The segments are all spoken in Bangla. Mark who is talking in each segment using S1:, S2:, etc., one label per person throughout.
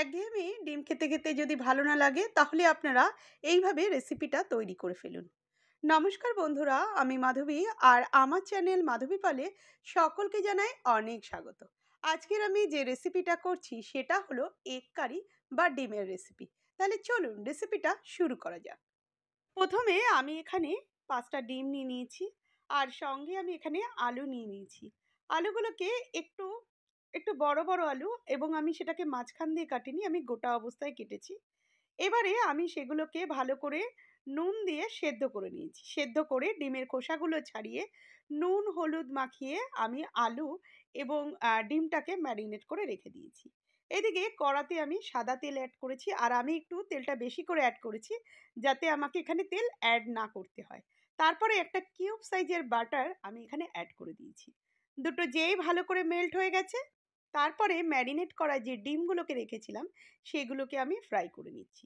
S1: একঘেয়েমি ডিম খেতে খেতে যদি ভালো না লাগে তাহলে আপনারা এইভাবে রেসিপিটা তৈরি করে ফেলুন নমস্কার বন্ধুরা আমি মাধবী আর আমার চ্যানেল মাধবী পালে সকলকে জানাই অনেক স্বাগত আজকের আমি যে রেসিপিটা করছি সেটা হলো এগ কারি বা ডিমের রেসিপি তাহলে চলুন রেসিপিটা শুরু করা যাক প্রথমে আমি এখানে পাঁচটা ডিম নিয়ে নিয়েছি আর সঙ্গে আমি এখানে আলু নিয়ে নিয়েছি আলুগুলোকে একটু একটু বড় বড় আলু এবং আমি সেটাকে মাঝখান দিয়ে কাটিনি আমি গোটা অবস্থায় কেটেছি এবারে আমি সেগুলোকে ভালো করে নুন দিয়ে সেদ্ধ করে নিয়েছি সেদ্ধ করে ডিমের খোসাগুলো ছাড়িয়ে নুন হলুদ মাখিয়ে আমি আলু এবং ডিমটাকে ম্যারিনেট করে রেখে দিয়েছি এদিকে কড়াতে আমি সাদা তেল অ্যাড করেছি আর আমি একটু তেলটা বেশি করে অ্যাড করেছি যাতে আমাকে এখানে তেল অ্যাড না করতে হয় তারপরে একটা কিউব সাইজের বাটার আমি এখানে অ্যাড করে দিয়েছি দুটো যেই ভালো করে মেল্ট হয়ে গেছে তারপরে ম্যারিনেট করা যে ডিমগুলোকে রেখেছিলাম সেগুলোকে আমি ফ্রাই করে নিচ্ছি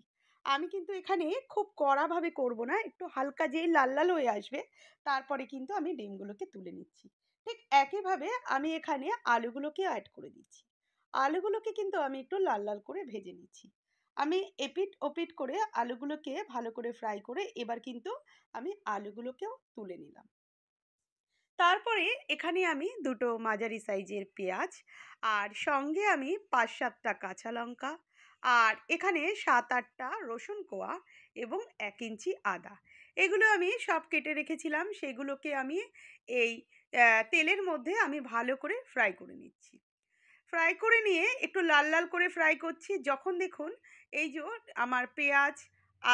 S1: আমি কিন্তু এখানে খুব কড়াভাবে করব না একটু হালকা যেই লাল লাল হয়ে আসবে তারপরে কিন্তু আমি ডিমগুলোকে তুলে নিচ্ছি ঠিক একইভাবে আমি এখানে আলুগুলোকে অ্যাড করে দিচ্ছি আলুগুলোকে কিন্তু আমি একটু লাল লাল করে ভেজে নিচ্ছি আমি এপিট ওপিট করে আলুগুলোকে ভালো করে ফ্রাই করে এবার কিন্তু আমি আলুগুলোকেও তুলে নিলাম তারপরে এখানে আমি দুটো মাঝারি সাইজের পেঁয়াজ আর সঙ্গে আমি পাঁচ সাতটা কাঁচা লঙ্কা আর এখানে সাত আটটা রসুন কোয়া এবং এক ইঞ্চি আদা এগুলো আমি সব কেটে রেখেছিলাম সেগুলোকে আমি এই তেলের মধ্যে আমি ভালো করে ফ্রাই করে নিচ্ছি ফ্রাই করে নিয়ে একটু লাল লাল করে ফ্রাই করছি যখন দেখুন এই যে আমার পেঁয়াজ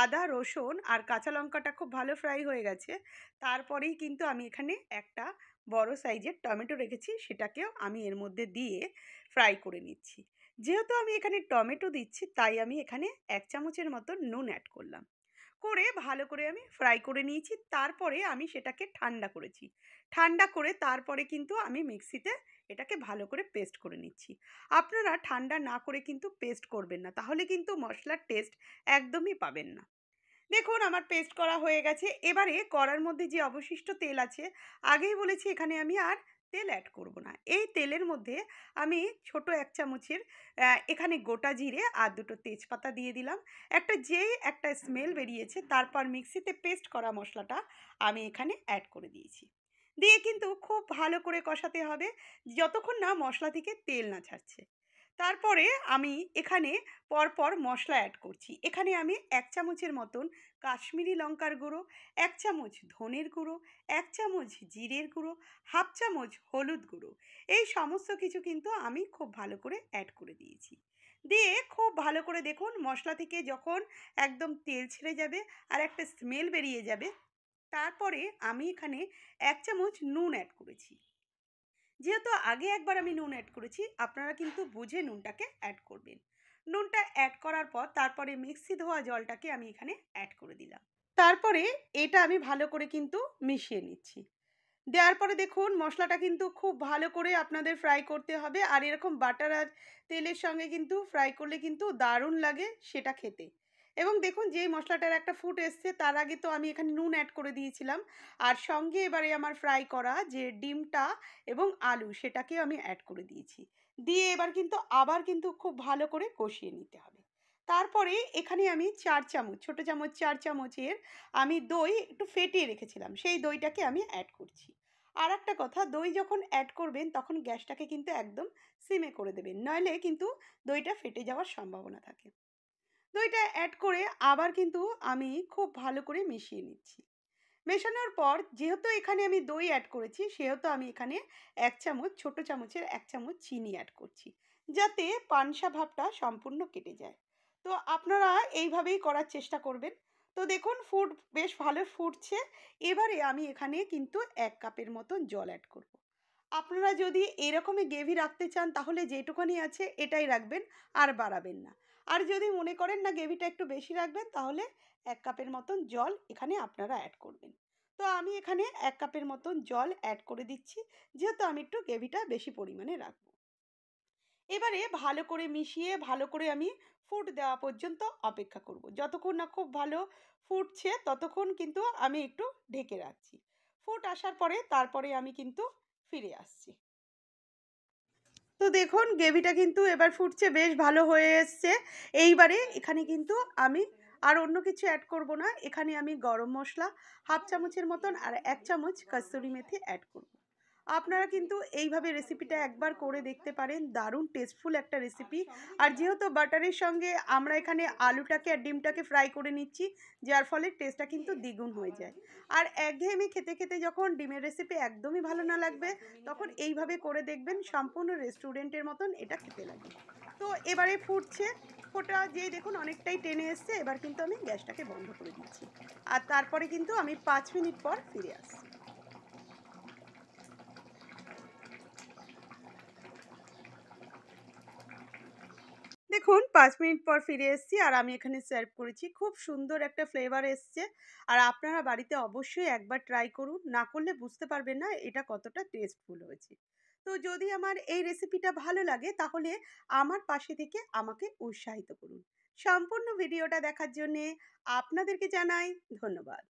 S1: আদা রসুন আর কাঁচা লঙ্কাটা খুব ভালো ফ্রাই হয়ে গেছে তারপরেই কিন্তু আমি এখানে একটা বড় সাইজের টমেটো রেখেছি সেটাকেও আমি এর মধ্যে দিয়ে ফ্রাই করে নিচ্ছি যেহেতু আমি এখানে টমেটো দিচ্ছি তাই আমি এখানে এক চামচের মতো নুন অ্যাড করলাম করে ভালো করে আমি ফ্রাই করে নিয়েছি তারপরে আমি সেটাকে ঠান্ডা করেছি ঠান্ডা করে তারপরে কিন্তু আমি মিক্সিতে এটাকে ভালো করে পেস্ট করে নিচ্ছি আপনারা ঠান্ডা না করে কিন্তু পেস্ট করবেন না তাহলে কিন্তু মশলার টেস্ট একদমই পাবেন না দেখুন আমার পেস্ট করা হয়ে গেছে এবারে কড়ার মধ্যে যে অবশিষ্ট তেল আছে আগেই বলেছি এখানে আমি আর তেল অ্যাড করব না এই তেলের মধ্যে আমি ছোট এক চামচের এখানে গোটা জিরে আর দুটো তেজপাতা দিয়ে দিলাম একটা যেই একটা স্মেল বেরিয়েছে তারপর মিক্সিতে পেস্ট করা মশলাটা আমি এখানে অ্যাড করে দিয়েছি দিয়ে কিন্তু খুব ভালো করে কষাতে হবে যতক্ষণ না মশলা থেকে তেল না ছাড়ছে তারপরে আমি এখানে পরপর মশলা অ্যাড করছি এখানে আমি এক চামচের মতন কাশ্মীরি লঙ্কার গুঁড়ো এক চামচ ধনের গুঁড়ো এক চামচ জিরের গুঁড়ো হাফ চামচ হলুদ গুঁড়ো এই সমস্ত কিছু কিন্তু আমি খুব ভালো করে অ্যাড করে দিয়েছি দিয়ে খুব ভালো করে দেখুন মশলা থেকে যখন একদম তেল ছেড়ে যাবে আর একটা স্মেল বেরিয়ে যাবে তারপরে আমি এখানে এক চামচ নুন অ্যাড করেছি যেহেতু আগে একবার আমি নুন অ্যাড করেছি আপনারা কিন্তু বুঝে নুনটাকে অ্যাড করবেন নুনটা অ্যাড করার পর তারপরে মিক্সি ধোয়া জলটাকে আমি এখানে অ্যাড করে দিলাম তারপরে এটা আমি ভালো করে কিন্তু মিশিয়ে নিচ্ছি দেওয়ার পরে দেখুন মশলাটা কিন্তু খুব ভালো করে আপনাদের ফ্রাই করতে হবে আর এরকম বাটার আর তেলের সঙ্গে কিন্তু ফ্রাই করলে কিন্তু দারুণ লাগে সেটা খেতে এবং দেখুন যেই মশলাটার একটা ফুট এসছে তার আগে তো আমি এখানে নুন অ্যাড করে দিয়েছিলাম আর সঙ্গে এবারে আমার ফ্রাই করা যে ডিমটা এবং আলু সেটাকেও আমি অ্যাড করে দিয়েছি দিয়ে এবার কিন্তু আবার কিন্তু খুব ভালো করে কষিয়ে নিতে হবে তারপরে এখানে আমি চার চামচ ছোটো চামচ চার চামচের আমি দই একটু ফেটিয়ে রেখেছিলাম সেই দইটাকে আমি অ্যাড করছি আর একটা কথা দই যখন অ্যাড করবেন তখন গ্যাসটাকে কিন্তু একদম সিমে করে দেবেন নইলে কিন্তু দইটা ফেটে যাওয়ার সম্ভাবনা থাকে দইটা অ্যাড করে আবার কিন্তু আমি খুব ভালো করে মিশিয়ে নিচ্ছি মেশানোর পর যেহেতু এখানে আমি দই অ্যাড করেছি সেহেতু আমি এখানে এক চামচ ছোট চামচের এক চামচ চিনি অ্যাড করছি যাতে পানসা ভাবটা সম্পূর্ণ কেটে যায় তো আপনারা এইভাবেই করার চেষ্টা করবেন তো দেখুন ফুড বেশ ভালো ফুটছে এবারে আমি এখানে কিন্তু এক কাপের মতন জল অ্যাড করব। আপনারা যদি এরকমই গ্রেভি রাখতে চান তাহলে যেটুকুনি আছে এটাই রাখবেন আর বাড়াবেন না আর যদি মনে করেন না গ্রেভিটা একটু বেশি রাখবেন তাহলে এক কাপের মতন জল এখানে আপনারা অ্যাড করবেন তো আমি এখানে এক কাপের মতন জল অ্যাড করে দিচ্ছি যেহেতু আমি একটু গ্রেভিটা বেশি পরিমাণে রাখবো এবারে ভালো করে মিশিয়ে ভালো করে আমি ফুট দেওয়া পর্যন্ত অপেক্ষা করব। যতক্ষণ না খুব ভালো ফুটছে ততক্ষণ কিন্তু আমি একটু ঢেকে রাখছি ফুট আসার পরে তারপরে আমি কিন্তু ফিরে আসছি তো দেখুন গ্রেভিটা কিন্তু এবার ফুটছে বেশ ভালো হয়ে এসছে এইবারে এখানে কিন্তু আমি আর অন্য কিছু অ্যাড করব না এখানে আমি গরম মশলা হাফ চামচের মতন আর এক চামচ কস্তুরি মেথি অ্যাড করব আপনারা কিন্তু এইভাবে রেসিপিটা একবার করে দেখতে পারেন দারুণ টেস্টফুল একটা রেসিপি আর যেহেতু বাটারের সঙ্গে আমরা এখানে আলুটাকে আর ডিমটাকে ফ্রাই করে নিচ্ছি যার ফলে টেস্টটা কিন্তু দ্বিগুণ হয়ে যায় আর একঘেয়েমি খেতে খেতে যখন ডিমের রেসিপি একদমই ভালো না লাগবে তখন এইভাবে করে দেখবেন সম্পূর্ণ রেস্টুরেন্টের মতন এটা খেতে লাগবে তো এবারে ফুটছে ফোটা যেই দেখুন অনেকটাই টেনে এসছে এবার কিন্তু আমি গ্যাসটাকে বন্ধ করে দিচ্ছি আর তারপরে কিন্তু আমি পাঁচ মিনিট পর ফিরে আসছি দেখুন পাঁচ মিনিট পর ফিরে এসছি আর আমি এখানে সার্ভ করেছি খুব সুন্দর একটা ফ্লেভার এসছে আর আপনারা বাড়িতে অবশ্যই একবার ট্রাই করুন না করলে বুঝতে পারবেন না এটা কতটা টেস্টফুল হয়েছে তো যদি আমার এই রেসিপিটা ভালো লাগে তাহলে আমার পাশে থেকে আমাকে উৎসাহিত করুন সম্পূর্ণ ভিডিওটা দেখার জন্যে আপনাদেরকে জানাই ধন্যবাদ